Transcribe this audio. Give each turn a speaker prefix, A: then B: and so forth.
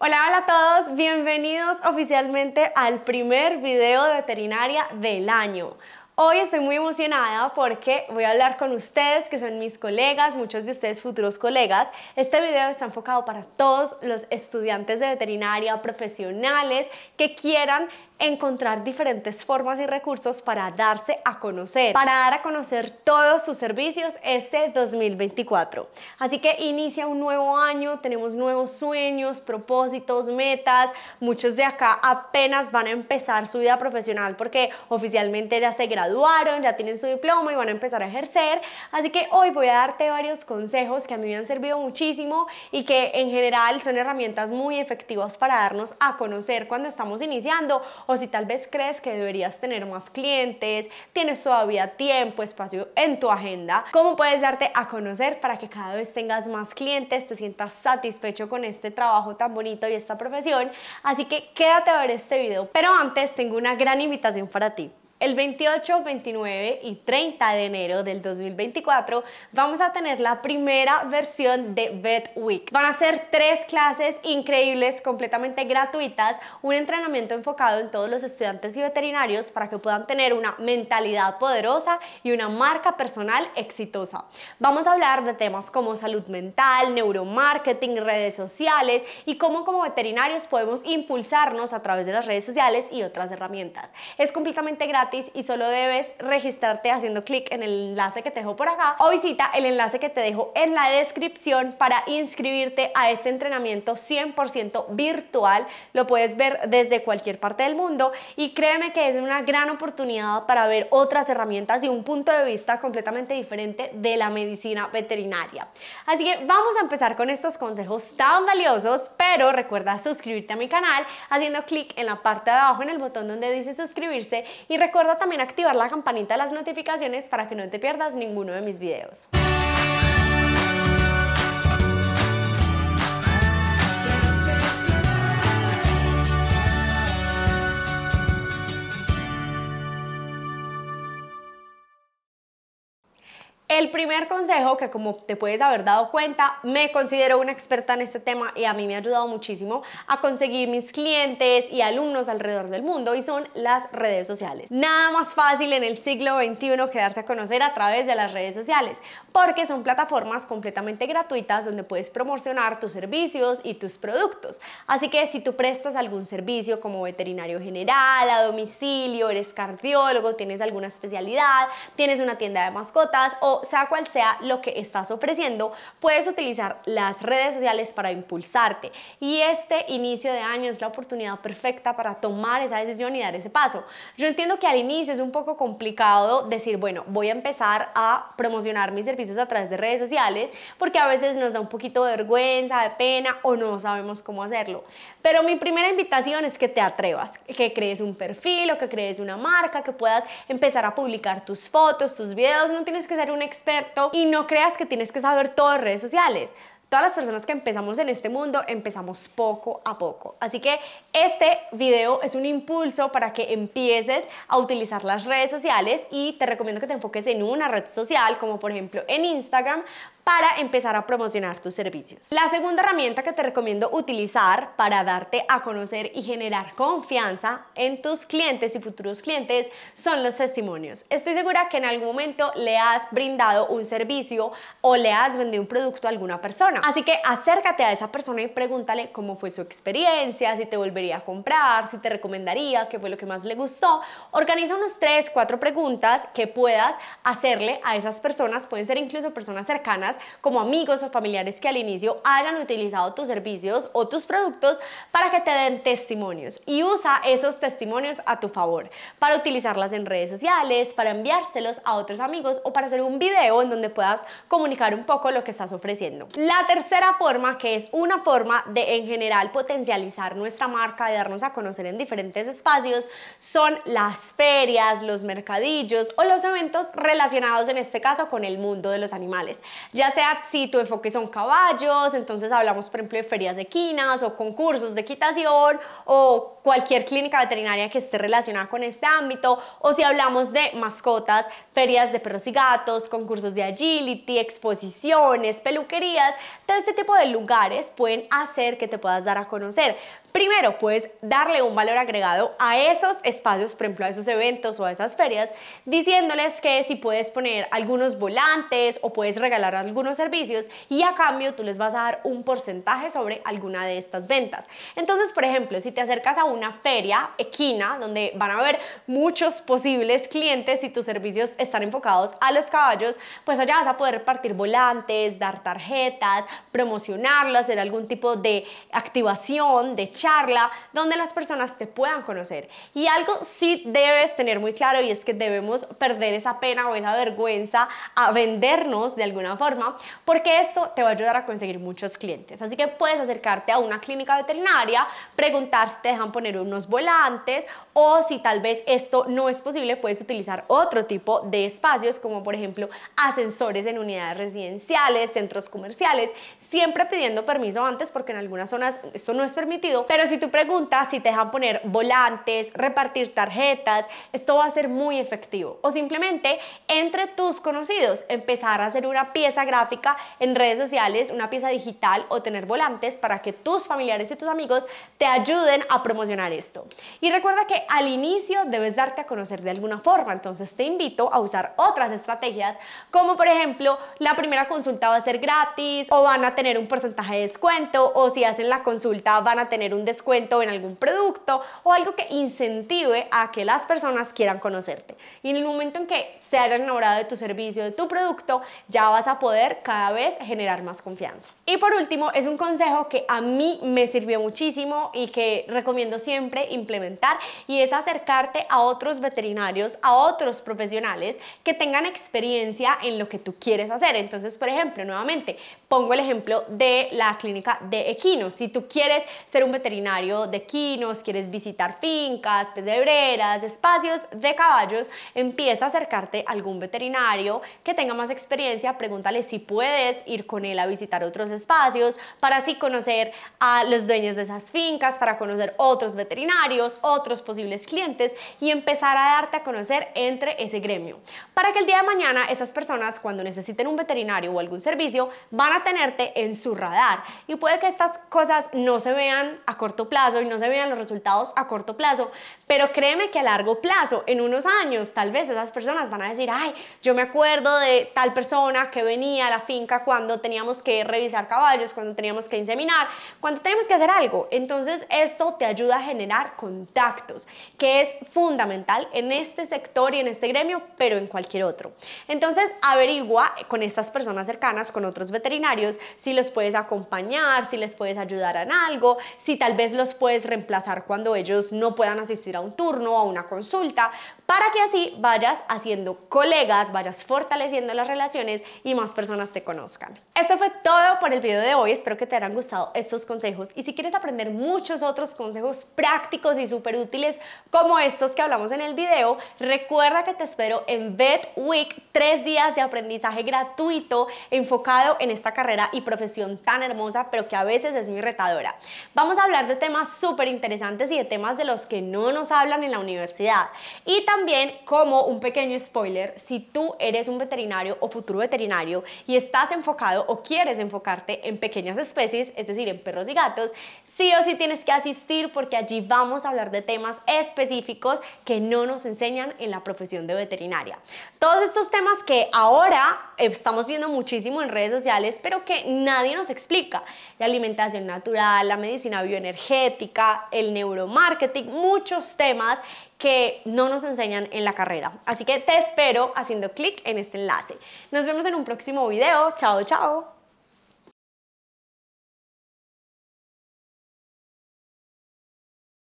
A: Hola, hola a todos, bienvenidos oficialmente al primer video de veterinaria del año. Hoy estoy muy emocionada porque voy a hablar con ustedes, que son mis colegas, muchos de ustedes futuros colegas. Este video está enfocado para todos los estudiantes de veterinaria, profesionales que quieran encontrar diferentes formas y recursos para darse a conocer, para dar a conocer todos sus servicios este 2024. Así que inicia un nuevo año, tenemos nuevos sueños, propósitos, metas. Muchos de acá apenas van a empezar su vida profesional porque oficialmente ya se graduaron graduaron, ya tienen su diploma y van a empezar a ejercer. Así que hoy voy a darte varios consejos que a mí me han servido muchísimo y que en general son herramientas muy efectivas para darnos a conocer cuando estamos iniciando o si tal vez crees que deberías tener más clientes, tienes todavía tiempo, espacio en tu agenda, cómo puedes darte a conocer para que cada vez tengas más clientes, te sientas satisfecho con este trabajo tan bonito y esta profesión. Así que quédate a ver este video. Pero antes tengo una gran invitación para ti. El 28, 29 y 30 de enero del 2024 vamos a tener la primera versión de Vet Week. Van a ser tres clases increíbles, completamente gratuitas, un entrenamiento enfocado en todos los estudiantes y veterinarios para que puedan tener una mentalidad poderosa y una marca personal exitosa. Vamos a hablar de temas como salud mental, neuromarketing, redes sociales y cómo como veterinarios podemos impulsarnos a través de las redes sociales y otras herramientas. Es completamente gratis y solo debes registrarte haciendo clic en el enlace que te dejo por acá o visita el enlace que te dejo en la descripción para inscribirte a este entrenamiento 100% virtual. Lo puedes ver desde cualquier parte del mundo y créeme que es una gran oportunidad para ver otras herramientas y un punto de vista completamente diferente de la medicina veterinaria. Así que vamos a empezar con estos consejos tan valiosos, pero recuerda suscribirte a mi canal haciendo clic en la parte de abajo en el botón donde dice suscribirse y recuerda Recuerda también activar la campanita de las notificaciones para que no te pierdas ninguno de mis videos. El primer consejo, que como te puedes haber dado cuenta, me considero una experta en este tema y a mí me ha ayudado muchísimo a conseguir mis clientes y alumnos alrededor del mundo y son las redes sociales. Nada más fácil en el siglo XXI quedarse a conocer a través de las redes sociales, porque son plataformas completamente gratuitas donde puedes promocionar tus servicios y tus productos. Así que si tú prestas algún servicio como veterinario general, a domicilio, eres cardiólogo, tienes alguna especialidad, tienes una tienda de mascotas o sea cual sea lo que estás ofreciendo, puedes utilizar las redes sociales para impulsarte. Y este inicio de año es la oportunidad perfecta para tomar esa decisión y dar ese paso. Yo entiendo que al inicio es un poco complicado decir, bueno, voy a empezar a promocionar mis servicios a través de redes sociales, porque a veces nos da un poquito de vergüenza, de pena o no sabemos cómo hacerlo. Pero mi primera invitación es que te atrevas, que crees un perfil o que crees una marca, que puedas empezar a publicar tus fotos, tus videos, no tienes que ser un experto y no creas que tienes que saber todo de redes sociales. Todas las personas que empezamos en este mundo empezamos poco a poco. Así que este video es un impulso para que empieces a utilizar las redes sociales y te recomiendo que te enfoques en una red social como por ejemplo en Instagram para empezar a promocionar tus servicios. La segunda herramienta que te recomiendo utilizar para darte a conocer y generar confianza en tus clientes y futuros clientes son los testimonios. Estoy segura que en algún momento le has brindado un servicio o le has vendido un producto a alguna persona. Así que acércate a esa persona y pregúntale cómo fue su experiencia, si te volvería a comprar, si te recomendaría, qué fue lo que más le gustó. Organiza unos 3, 4 preguntas que puedas hacerle a esas personas, pueden ser incluso personas cercanas como amigos o familiares que al inicio hayan utilizado tus servicios o tus productos para que te den testimonios y usa esos testimonios a tu favor para utilizarlas en redes sociales, para enviárselos a otros amigos o para hacer un video en donde puedas comunicar un poco lo que estás ofreciendo. La tercera forma, que es una forma de en general potencializar nuestra marca y darnos a conocer en diferentes espacios, son las ferias, los mercadillos o los eventos relacionados en este caso con el mundo de los animales, ya sea si tu enfoque son caballos, entonces hablamos por ejemplo de ferias de equinas o concursos de equitación o cualquier clínica veterinaria que esté relacionada con este ámbito, o si hablamos de mascotas, ferias de perros y gatos, concursos de agility, exposiciones, peluquerías, todo este tipo de lugares pueden hacer que te puedas dar a conocer. Primero, puedes darle un valor agregado a esos espacios, por ejemplo, a esos eventos o a esas ferias, diciéndoles que si puedes poner algunos volantes o puedes regalar algunos servicios y a cambio tú les vas a dar un porcentaje sobre alguna de estas ventas. Entonces, por ejemplo, si te acercas a una feria equina donde van a haber muchos posibles clientes y tus servicios están enfocados a los caballos, pues allá vas a poder partir volantes, dar tarjetas, promocionarlos, hacer algún tipo de activación, de chat donde las personas te puedan conocer. Y algo sí debes tener muy claro y es que debemos perder esa pena o esa vergüenza a vendernos de alguna forma, porque esto te va a ayudar a conseguir muchos clientes. Así que puedes acercarte a una clínica veterinaria, preguntar si te dejan poner unos volantes o si tal vez esto no es posible, puedes utilizar otro tipo de espacios como por ejemplo ascensores en unidades residenciales, centros comerciales, siempre pidiendo permiso antes porque en algunas zonas esto no es permitido, pero pero si tú preguntas si te dejan poner volantes, repartir tarjetas, esto va a ser muy efectivo. O simplemente entre tus conocidos, empezar a hacer una pieza gráfica en redes sociales, una pieza digital o tener volantes para que tus familiares y tus amigos te ayuden a promocionar esto. Y recuerda que al inicio debes darte a conocer de alguna forma, entonces te invito a usar otras estrategias como por ejemplo la primera consulta va a ser gratis o van a tener un porcentaje de descuento o si hacen la consulta van a tener descuento en algún producto o algo que incentive a que las personas quieran conocerte. Y en el momento en que se haya enamorado de tu servicio, de tu producto, ya vas a poder cada vez generar más confianza. Y por último, es un consejo que a mí me sirvió muchísimo y que recomiendo siempre implementar y es acercarte a otros veterinarios, a otros profesionales que tengan experiencia en lo que tú quieres hacer. Entonces, por ejemplo, nuevamente, Pongo el ejemplo de la clínica de equinos. Si tú quieres ser un veterinario de equinos, quieres visitar fincas, pedebreras, espacios de caballos, empieza a acercarte a algún veterinario que tenga más experiencia, pregúntale si puedes ir con él a visitar otros espacios para así conocer a los dueños de esas fincas, para conocer otros veterinarios, otros posibles clientes y empezar a darte a conocer entre ese gremio. Para que el día de mañana esas personas cuando necesiten un veterinario o algún servicio van tenerte en su radar. Y puede que estas cosas no se vean a corto plazo y no se vean los resultados a corto plazo, pero créeme que a largo plazo, en unos años, tal vez esas personas van a decir, ay, yo me acuerdo de tal persona que venía a la finca cuando teníamos que revisar caballos, cuando teníamos que inseminar, cuando teníamos que hacer algo. Entonces esto te ayuda a generar contactos, que es fundamental en este sector y en este gremio, pero en cualquier otro. Entonces averigua con estas personas cercanas, con otros veterinarios, si los puedes acompañar, si les puedes ayudar en algo, si tal vez los puedes reemplazar cuando ellos no puedan asistir a un turno o a una consulta, para que así vayas haciendo colegas, vayas fortaleciendo las relaciones y más personas te conozcan. Esto fue todo por el video de hoy, espero que te hayan gustado estos consejos y si quieres aprender muchos otros consejos prácticos y súper útiles como estos que hablamos en el video, recuerda que te espero en Vet Week, tres días de aprendizaje gratuito enfocado en esta carrera y profesión tan hermosa, pero que a veces es muy retadora. Vamos a hablar de temas súper interesantes y de temas de los que no nos hablan en la universidad. Y también, como un pequeño spoiler, si tú eres un veterinario o futuro veterinario y estás enfocado o quieres enfocarte en pequeñas especies, es decir, en perros y gatos, sí o sí tienes que asistir porque allí vamos a hablar de temas específicos que no nos enseñan en la profesión de veterinaria. Todos estos temas que ahora estamos viendo muchísimo en redes sociales, pero que nadie nos explica. La alimentación natural, la medicina bioenergética, el neuromarketing, muchos temas que no nos enseñan en la carrera. Así que te espero haciendo clic en este enlace. Nos vemos en un próximo video. Chao, chao.